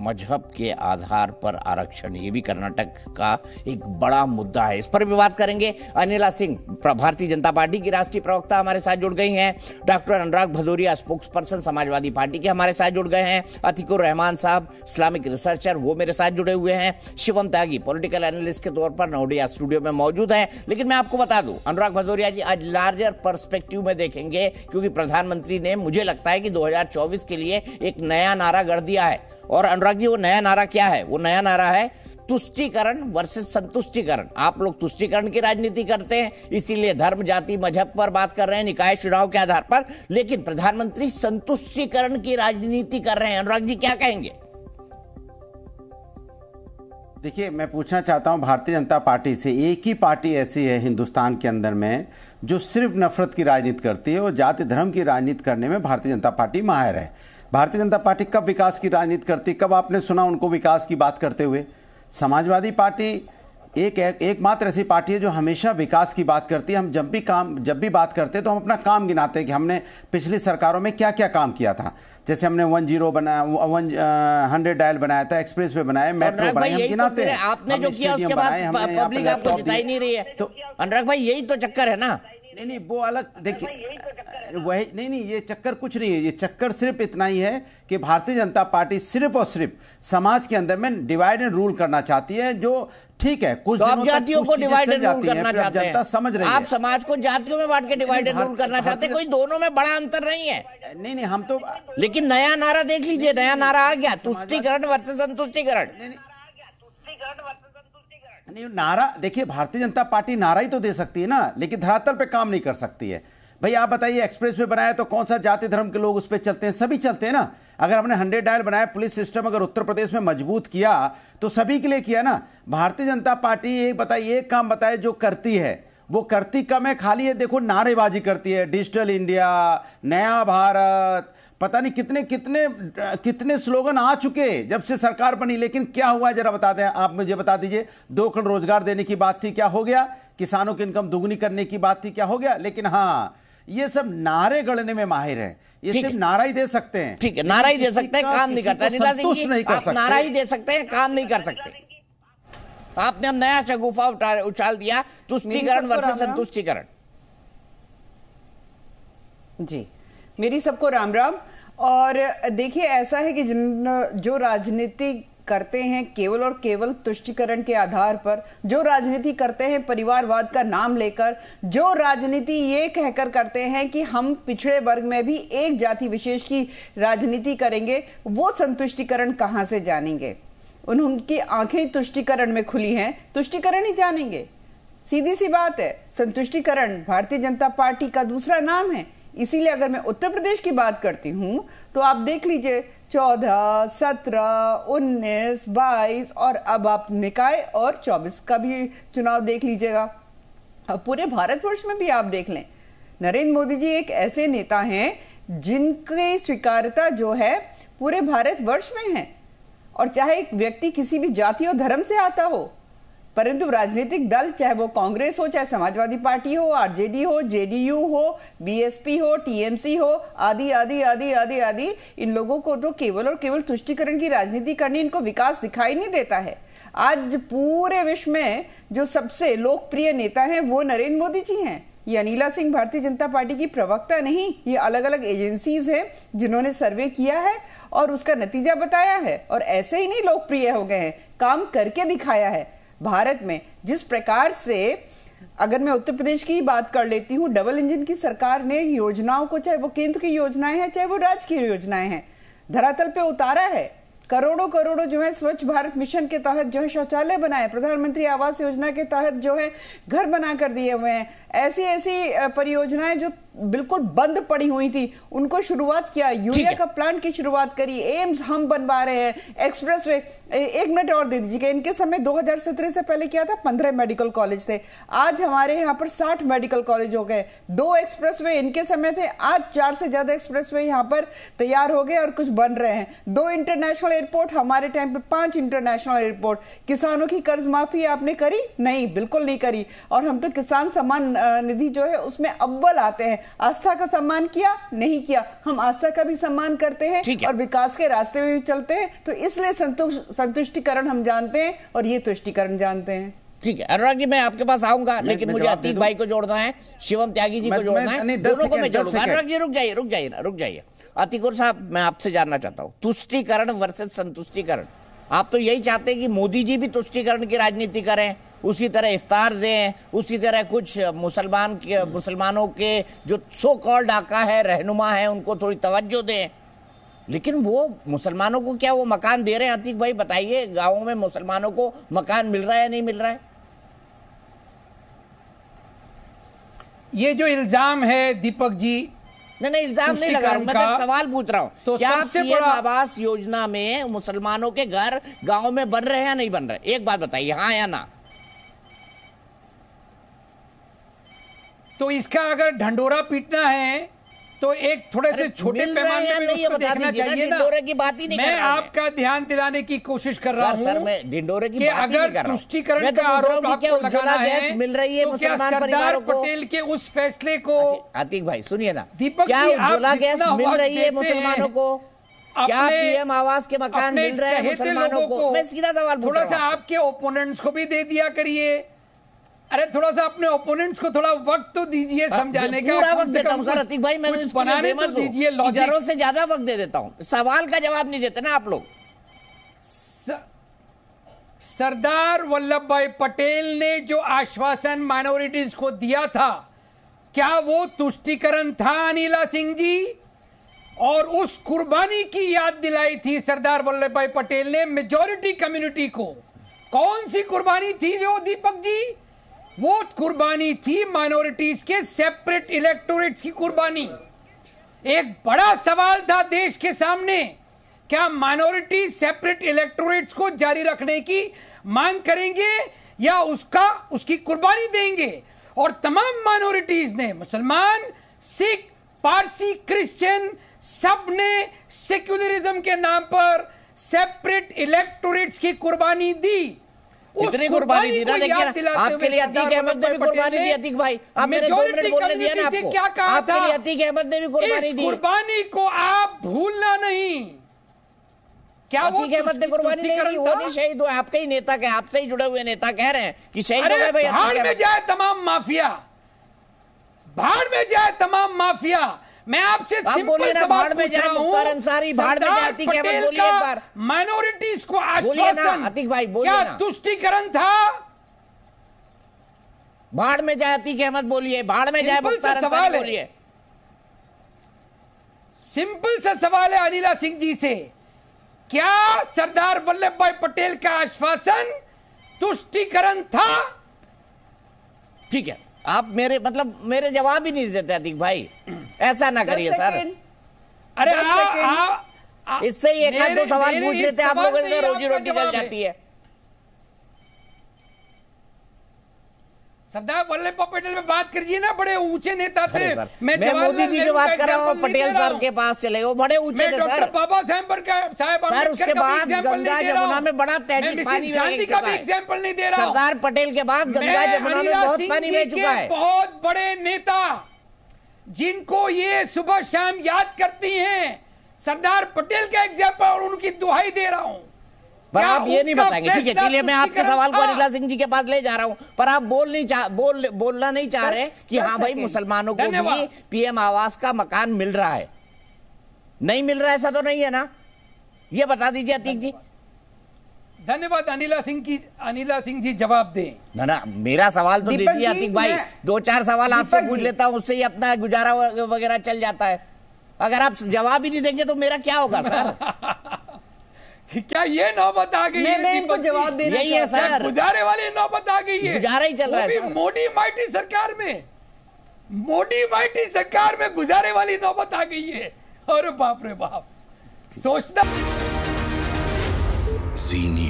मजहब के आधार पर आरक्षण ये भी कर्नाटक का एक बड़ा मुद्दा है इस पर भी बात करेंगे अनिला सिंह भारतीय जनता पार्टी की राष्ट्रीय प्रवक्ता हमारे साथ जुड़ गई हैं doctor Anurag Bhadauria spokesperson Samajwadi party के हमारे साथ जुड़ गए हैं अतिकुर रहमान साहब इस्लामिक रिसर्चर वो मेरे साथ जुड़े हुए हैं शिवम त्यागी पोलिटिकल एनालिस्ट के तौर पर नवडिया स्टूडियो में मौजूद हैं लेकिन मैं आपको बता दूं अनुराग भदौरिया जी आज लार्जर परस्पेक्टिव में देखेंगे क्योंकि प्रधानमंत्री ने मुझे लगता है कि 2024 के लिए एक नया नारा गढ़ दिया है और अनुराग जी वो नया नारा क्या है वो नया नारा है तुष्टिकरण वर्सेस संतुष्टिकरण आप लोग तुष्टिकरण की राजनीति करते हैं इसीलिए धर्म जाति मजहब पर बात कर रहे हैं निकाय चुनाव के आधार पर लेकिन प्रधानमंत्री संतुष्टिकरण की राजनीति कर रहे हैं अनुराग जी क्या कहेंगे देखिए मैं पूछना चाहता हूं भारतीय जनता पार्टी से एक ही पार्टी ऐसी है हिंदुस्तान के अंदर में जो सिर्फ नफरत की राजनीति करती है और जाति धर्म की राजनीति करने में भारतीय जनता पार्टी माहिर है भारतीय जनता पार्टी कब विकास की राजनीति करती कब आपने सुना उनको विकास की बात करते हुए समाजवादी पार्टी एक एकमात्र ऐसी पार्टी है जो हमेशा विकास की बात करती है हम जब भी काम जब भी बात करते हैं तो हम अपना काम गिनाते हैं कि हमने पिछली सरकारों में क्या क्या काम किया था जैसे हमने वन जीरो बनाया वन हंड्रेड डायल बनाया था एक्सप्रेस वे बनाए मेट्रो बनाए हम तो गिनाते हैं आपने जो किया उसके बाद पब्लिक आपको बताई नहीं रही है तो अनुराग भाई यही तो चक्कर है ना नहीं नहीं वो अलग देखिए वही नहीं नहीं ये चक्कर कुछ नहीं है ये चक्कर सिर्फ इतना ही है कि भारतीय जनता पार्टी सिर्फ और सिर्फ समाज के अंदर में डिवाइड एंड रूल करना चाहती है जो ठीक है कुछ तो आप जातियों को डिवाइड एंड रूल करना चाहते हैं जनता समझ रहे आप समाज को जातियों में बांट के डिवाइड एंड रूल करना चाहते हैं कोई दोनों में बड़ा अंतर नहीं है नहीं नहीं हम तो लेकिन नया नारा देख लीजिए नया नारा आ गया तुष्टिकरण वर्ष संतुष्टिकरण नहीं नारा देखिए भारतीय जनता पार्टी नारा ही तो दे सकती है ना लेकिन धरातल पे काम नहीं कर सकती है भाई आप बताइए एक्सप्रेस वे बनाया तो कौन सा जाति धर्म के लोग उस पर चलते हैं सभी चलते हैं ना अगर हमने हंड्रेड डायल बनाया पुलिस सिस्टम अगर उत्तर प्रदेश में मजबूत किया तो सभी के लिए किया ना भारतीय जनता पार्टी एक बताइए एक काम बताए जो करती है वो करती कम है खाली है देखो नारेबाजी करती है डिजिटल इंडिया नया भारत पता नहीं कितने कितने कितने स्लोगन आ चुके जब से सरकार बनी लेकिन क्या हुआ है जरा बताते हैं आप मुझे बता दीजिए दो करोड़ रोजगार देने की बात थी क्या हो गया किसानों की इनकम दुगनी करने की बात थी क्या हो गया लेकिन हाँ ये सब नारे गढ़ने में माहिर है ये सिर्फ नारा ही दे सकते हैं ठीक है नारा ही दे सकते हैं काम नहीं करता संतुष्ट नहीं कर सकते नारा ही दे सकते हैं काम नहीं कर सकते आपने अब नया शगुफा उछाल दिया तुष्टिकरण वर्ष संतुष्टिकरण जी मेरी सबको राम राम और देखिए ऐसा है कि जिन जो राजनीतिक करते हैं केवल और केवल तुष्टिकरण के आधार पर जो राजनीति करते हैं परिवारवाद का नाम लेकर जो राजनीति ये कहकर करते हैं कि हम पिछड़े वर्ग में भी एक जाति विशेष की राजनीति करेंगे वो संतुष्टिकरण कहाँ से जानेंगे उनकी आंखें तुष्टिकरण में खुली हैं तुष्टिकरण ही जानेंगे सीधी सी बात है संतुष्टिकरण भारतीय जनता पार्टी का दूसरा नाम है इसीलिए अगर मैं उत्तर प्रदेश की बात करती हूँ तो आप देख लीजिए चौदह सत्रह उन्नीस बाईस और अब आप निकाय और चौबीस का भी चुनाव देख लीजिएगा अब पूरे भारतवर्ष में भी आप देख लें नरेंद्र मोदी जी एक ऐसे नेता हैं जिनकी स्वीकारता जो है पूरे भारतवर्ष में है और चाहे एक व्यक्ति किसी भी जाति और धर्म से आता हो परंतु राजनीतिक दल चाहे वो कांग्रेस हो चाहे समाजवादी पार्टी हो आरजेडी हो जेडीयू हो बीएसपी हो टीएमसी हो आदि आदि आदि आदि आदि इन लोगों को तो केवल और केवल तुष्टिकरण की राजनीति करनी इनको विकास दिखाई नहीं देता है आज पूरे विश्व में जो सबसे लोकप्रिय नेता हैं वो नरेंद्र मोदी जी हैं ये अनिला सिंह भारतीय जनता पार्टी की प्रवक्ता नहीं ये अलग अलग एजेंसीज हैं जिन्होंने सर्वे किया है और उसका नतीजा बताया है और ऐसे ही नहीं लोकप्रिय हो गए हैं काम करके दिखाया है भारत में जिस प्रकार से अगर मैं उत्तर प्रदेश की बात कर लेती हूँ डबल इंजन की सरकार ने योजनाओं को चाहे वो केंद्र की योजनाएं हैं चाहे वो राज्य की योजनाएं हैं धरातल पे उतारा है करोड़ों करोड़ों जो है स्वच्छ भारत मिशन के तहत जो है शौचालय बनाए प्रधानमंत्री आवास योजना के तहत जो है घर बनाकर दिए हुए हैं ऐसी ऐसी परियोजनाएं जो बिल्कुल बंद पड़ी हुई थी उनको शुरुआत किया यूरिया का प्लांट की शुरुआत करी एम्स हम बनवा रहे हैं एक्सप्रेस वे एक मिनट और दे दीजिए इनके समय 2017 से पहले क्या था 15 मेडिकल कॉलेज थे आज हमारे यहाँ पर 60 मेडिकल कॉलेज हो गए दो एक्सप्रेस वे इनके समय थे आज चार से ज्यादा एक्सप्रेस वे यहाँ पर तैयार हो गए और कुछ बन रहे हैं दो इंटरनेशनल एयरपोर्ट हमारे टाइम पे पांच इंटरनेशनल एयरपोर्ट किसानों की कर्ज माफी आपने करी नहीं बिल्कुल नहीं करी और हम तो किसान सम्मान निधि जो है उसमें अव्वल आते हैं आस्था का सम्मान किया नहीं किया हम आस्था का भी सम्मान करते हैं है। और विकास के रास्ते में भी चलते हैं तो इसलिए संतुष्टिकरण हम जानते हैं और ये तुष्टिकरण जानते हैं ठीक है अनुराग जी मैं आपके पास आऊंगा लेकिन मुझे अतीत भाई को जोड़ना है शिवम त्यागी जी को जोड़ना है दोनों को मैं जोड़ूंगा अनुराग जी रुक जाइए रुक जाइए ना रुक जाइए अतिकुर साहब मैं आपसे जानना चाहता हूँ तुष्टिकरण वर्सेज संतुष्टिकरण आप तो यही चाहते हैं कि मोदी जी भी तुष्टिकरण की राजनीति करें उसी तरह इफ्तार दें उसी तरह कुछ मुसलमान के मुसलमानों के जो सो कॉल्ड आका है रहनुमा है उनको थोड़ी तवज्जो दें लेकिन वो मुसलमानों को क्या वो मकान दे रहे हैं अतीक भाई बताइए गाँव में मुसलमानों को मकान मिल रहा है या नहीं मिल रहा है ये जो इल्ज़ाम है दीपक जी नहीं नहीं इल्जाम तो नहीं लगा रहा हूँ मैं सवाल पूछ रहा हूँ तो क्या आवास योजना में मुसलमानों के घर गांव में बन रहे हैं या नहीं बन रहे एक बात बताइए हाँ या ना तो इसका अगर ढंडोरा पीटना है तो एक थोड़े से छोटे पैमाने में नहीं देखना चाहिए ना की बात ही नहीं मैं आपका ध्यान दिलाने की कोशिश कर रहा हूँ डिंडोरे की अगर पुष्टिकरण तो का आरोप लगाना है मिल रही है तो क्या सरदार पटेल के उस फैसले को अच्छा, आतिक भाई सुनिए ना दीपक गैस मिल रही है मुसलमानों को क्या पीएम आवास के मकान मिल रहे हैं मुसलमानों को मैं सीधा सवाल थोड़ा सा आपके ओपोनेंट्स को भी दे दिया करिए अरे थोड़ा सा अपने ओपोनेंट्स को थोड़ा वक्त तो दीजिए समझाने का पूरा वक्त देता हूँ सर अतिक भाई मैं तो बनाने तो दीजिए जरूरत से ज्यादा वक्त दे देता हूँ सवाल का जवाब नहीं देते ना आप लोग सरदार वल्लभ भाई पटेल ने जो आश्वासन माइनॉरिटीज को दिया था क्या वो तुष्टिकरण था अनिला सिंह जी और उस कुर्बानी की याद दिलाई थी सरदार वल्लभ भाई पटेल ने मेजोरिटी कम्युनिटी को कौन सी कुर्बानी थी वो दीपक जी वोट कुर्बानी थी माइनॉरिटीज के सेपरेट इलेक्टोरेट्स की कुर्बानी एक बड़ा सवाल था देश के सामने क्या माइनॉरिटी सेपरेट इलेक्टोरेट्स को जारी रखने की मांग करेंगे या उसका उसकी कुर्बानी देंगे और तमाम माइनॉरिटीज ने मुसलमान सिख पारसी क्रिश्चियन सब ने सेक्युलरिज्म के नाम पर सेपरेट इलेक्टोरेट्स की कुर्बानी दी इतनी कुर्बानी दी ना देखिए आपके लिए अतीक अहमद ने भी कुर्बानी दी अतीक भाई आप मेरे दो मिनट बोलने दिया ना आपको क्या कहा आपके लिए अतीक अहमद ने भी कुर्बानी दी कुर्बानी को आप भूलना नहीं क्या अतीक अहमद ने कुर्बानी नहीं दी वो नहीं शहीद हुए आपके ही नेता कह आपसे ही जुड़े हुए नेता कह रहे हैं कि शहीद हो गए भाई में जाए तमाम माफिया भाड़ में जाए तमाम माफिया मैं आपसे आप बोलिए ना में जाए अंसारी भाड़ में जाती क्या बोलिए एक बार माइनॉरिटीज को आश्वासन अतिक भाई बोलिए क्या तुष्टिकरण था भाड़ में जाए अतीक अहमद बोलिए भाड़ में जाए बोलता सवाल बोलिए सिंपल सा सवाल है अनिला सिंह जी से क्या सरदार वल्लभ भाई पटेल का आश्वासन तुष्टिकरण था ठीक है आप मेरे मतलब मेरे जवाब ही नहीं देते अतिक भाई ऐसा ना करिए सर अरे इससे ही एक दो सवाल पूछ लेते आप लोगों रोजी रोटी चल जाती है सरदार वल्लभ भाई पटेल में बात करिए ना बड़े ऊंचे नेता थे मैं, मैं मोदी जी की बात कर रहा हूँ पटेल सर के पास चले वो बड़े ऊंचे थे सर बाबा साहेब साहब सर उसके बाद गंगा जमुना में बड़ा तहजीब पानी का भी एग्जाम्पल नहीं दे रहा सरदार पटेल के बाद गंगा जमुना में बहुत पानी बह चुका है बहुत बड़े नेता जिनको ये सुबह शाम याद करती है सरदार पटेल का एग्जाम्पल उनकी दुहाई दे रहा हूँ पर आप ये नहीं बताएंगे ठीक है चलिए मैं आपके सवाल को हाँ। अनिला सिंह जी के पास ले जा रहा हूँ पर आप बोल नहीं चाह बोल बोलना नहीं चाह रहे कि हाँ भाई मुसलमानों को भी पीएम आवास का मकान मिल रहा है नहीं मिल रहा ऐसा तो नहीं है ना ये बता दीजिए अतीक जी धन्यवाद अनिला सिंह की अनिला सिंह जी जवाब दें ना ना मेरा सवाल तो दीजिए अतिक भाई दो चार सवाल आपसे पूछ लेता हूँ उससे ही अपना गुजारा वगैरह चल जाता है अगर आप जवाब ही नहीं देंगे तो मेरा क्या होगा सर क्या ये नौबत आ गई है मैं इनको जवाब दे रही है सर गुजारे वाली नौबत आ गई है गुजारा ही चल रहा है मोदी माइटी सरकार में मोदी माइटी सरकार में गुजारे वाली नौबत आ गई है और बाप रे बाप सोचना जी